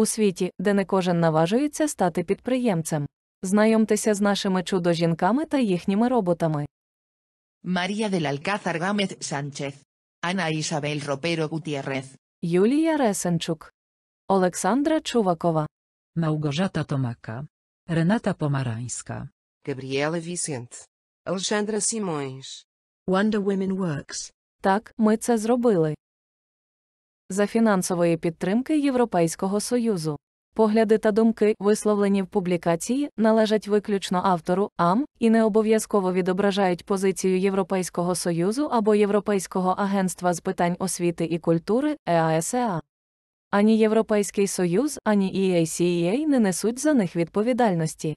у світі, де не кожен наважується стати підприємцем. Знайомтеся з нашими чудо-жінками та їхніми роботами. Марія del Alcázar Gámez Sánchez. Ana Isabel Роперо Gutiérrez. Юлія Ресенчук. Олександра Чувакова. Małgorzata Томака. Рената Помаранська. Gabriela Vicente. Alexandra Simões. Wonder Women Works. Так, ми це зробили за фінансової підтримки Європейського Союзу. Погляди та думки, висловлені в публікації, належать виключно автору АМ і не обов'язково відображають позицію Європейського Союзу або Європейського агентства з питань освіти і культури ЕАСЕА. Ані Європейський Союз, ані EACEA e не несуть за них відповідальності.